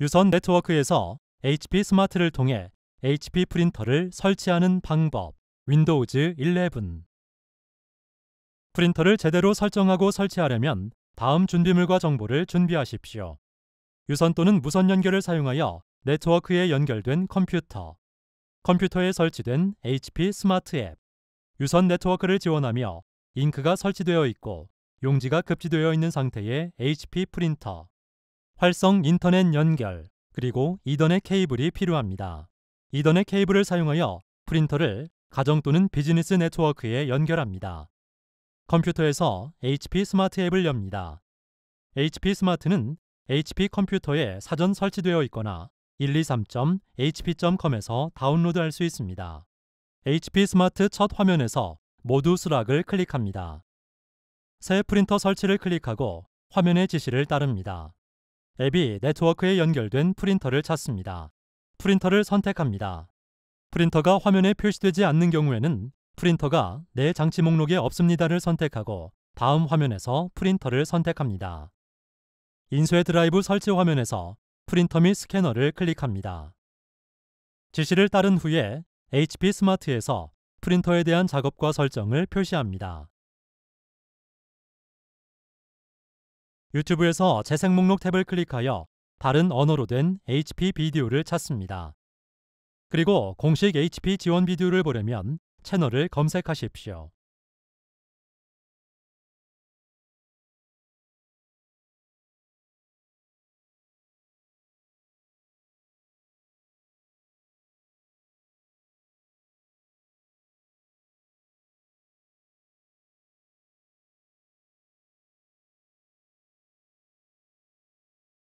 유선 네트워크에서 HP 스마트를 통해 HP 프린터를 설치하는 방법 윈도우즈 11 프린터를 제대로 설정하고 설치하려면 다음 준비물과 정보를 준비하십시오. 유선 또는 무선 연결을 사용하여 네트워크에 연결된 컴퓨터, 컴퓨터에 설치된 HP 스마트 앱, 유선 네트워크를 지원하며 잉크가 설치되어 있고 용지가 급지되어 있는 상태의 HP 프린터, 활성 인터넷 연결, 그리고 이더넷 케이블이 필요합니다. 이더넷 케이블을 사용하여 프린터를 가정 또는 비즈니스 네트워크에 연결합니다. 컴퓨터에서 HP 스마트 앱을 엽니다. HP 스마트는 HP 컴퓨터에 사전 설치되어 있거나 123.hp.com에서 다운로드할 수 있습니다. HP 스마트 첫 화면에서 모두 수락을 클릭합니다. 새 프린터 설치를 클릭하고 화면의 지시를 따릅니다. 앱이 네트워크에 연결된 프린터를 찾습니다. 프린터를 선택합니다. 프린터가 화면에 표시되지 않는 경우에는 프린터가 내 장치 목록에 없습니다를 선택하고 다음 화면에서 프린터를 선택합니다. 인쇄 드라이브 설치 화면에서 프린터 및 스캐너를 클릭합니다. 지시를 따른 후에 HP 스마트에서 프린터에 대한 작업과 설정을 표시합니다. 유튜브에서 재생 목록 탭을 클릭하여 다른 언어로 된 HP 비디오를 찾습니다. 그리고 공식 HP 지원 비디오를 보려면 채널을 검색하십시오.